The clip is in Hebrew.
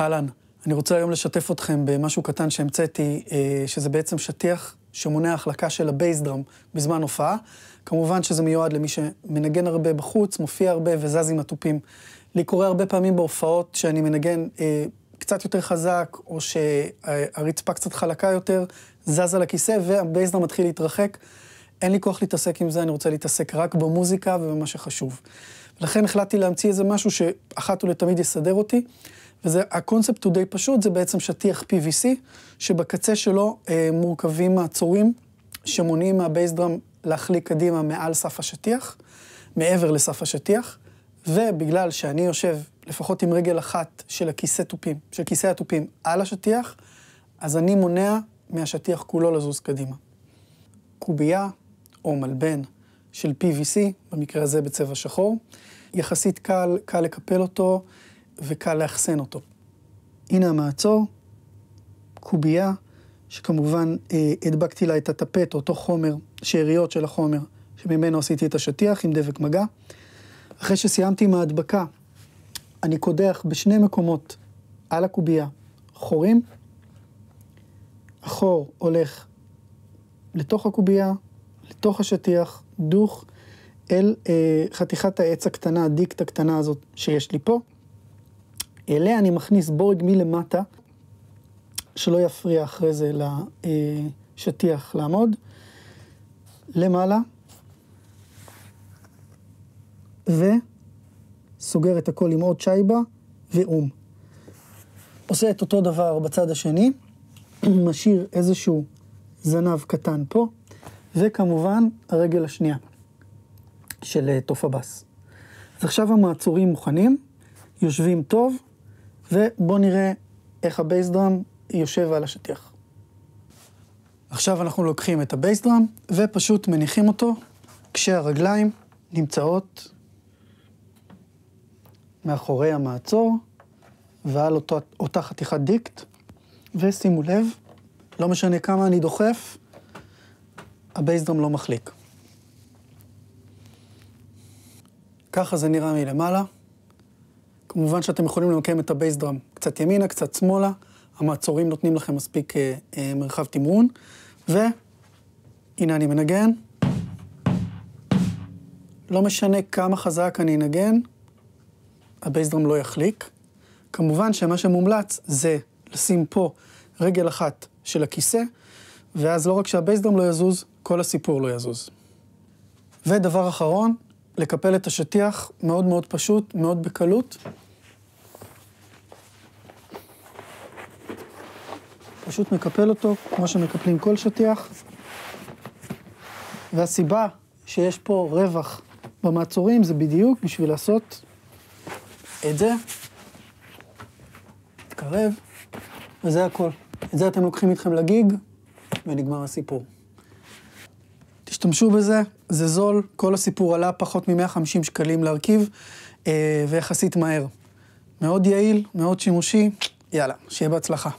אהלן, אני רוצה היום לשתף אתכם במשהו קטן שהמצאתי, אה, שזה בעצם שטיח שמונע החלקה של הבייס דראם בזמן הופעה. כמובן שזה מיועד למי שמנגן הרבה בחוץ, מופיע הרבה וזז עם התופים. לי קורה הרבה פעמים בהופעות שאני מנגן אה, קצת יותר חזק, או שהרצפה קצת חלקה יותר, זז על הכיסא והבייסדר מתחיל להתרחק. אין לי כוח להתעסק עם זה, אני רוצה להתעסק רק במוזיקה ובמה שחשוב. לכן החלטתי להמציא איזה משהו שאחת ולתמיד יסדר אותי, הקונספט הוא די פשוט, זה בעצם שטיח PVC, שבקצה שלו אה, מורכבים מעצורים שמונעים מהבייסדרם להחליק קדימה מעל סף השטיח, מעבר לסף השטיח, ובגלל שאני יושב לפחות עם רגל אחת של הכיסא תופים, של כיסא התופים על השטיח, אז אני מונע מהשטיח כולו לזוז קדימה. קובייה או מלבן של PVC, במקרה הזה בצבע שחור, יחסית קל, קל לקפל אותו. וקל לאחסן אותו. הנה המעצור, קובייה, שכמובן אה, הדבקתי לה את הטפט, אותו חומר, שאריות של החומר, שממנו עשיתי את השטיח עם דבק מגע. אחרי שסיימתי עם ההדבקה, אני קודח בשני מקומות על הקובייה חורים. החור הולך לתוך הקובייה, לתוך השטיח, דוך, אל אה, חתיכת העץ הקטנה, הדיקט הקטנה הזאת שיש לי פה. אליה אני מכניס בורג מלמטה, שלא יפריע אחרי זה לשטיח אה, לעמוד. למעלה, וסוגר את הכל עם עוד שייבה ואום. עושה את אותו דבר בצד השני, משאיר איזשהו זנב קטן פה, וכמובן הרגל השנייה של אה, תוף הבס. אז עכשיו המעצורים מוכנים, יושבים טוב, ובואו נראה איך הבייס דראם יושב על השטיח. עכשיו אנחנו לוקחים את הבייס דראם ופשוט מניחים אותו כשהרגליים נמצאות מאחורי המעצור ועל אותו, אותה חתיכת דיקט, ושימו לב, לא משנה כמה אני דוחף, הבייסדרם לא מחליק. ככה זה נראה מלמעלה. כמובן שאתם יכולים למקם את הבייס דראם קצת ימינה, קצת שמאלה, המעצורים נותנים לכם מספיק אה, אה, מרחב תמרון, והנה אני מנגן. לא משנה כמה חזק אני אנגן, הבייס דראם לא יחליק. כמובן שמה שמומלץ זה לשים פה רגל אחת של הכיסא, ואז לא רק שהבייסדרם לא יזוז, כל הסיפור לא יזוז. ודבר אחרון, לקפל את השטיח, מאוד מאוד פשוט, מאוד בקלות. פשוט מקפל אותו, כמו שמקפלים כל שטיח. והסיבה שיש פה רווח במעצורים זה בדיוק בשביל לעשות את זה, להתקרב, וזה הכל. את זה אתם לוקחים איתכם לגיג, ונגמר הסיפור. תשתמשו בזה, זה זול, כל הסיפור עלה פחות מ-150 שקלים להרכיב, אה, ויחסית מהר. מאוד יעיל, מאוד שימושי, יאללה, שיהיה בהצלחה.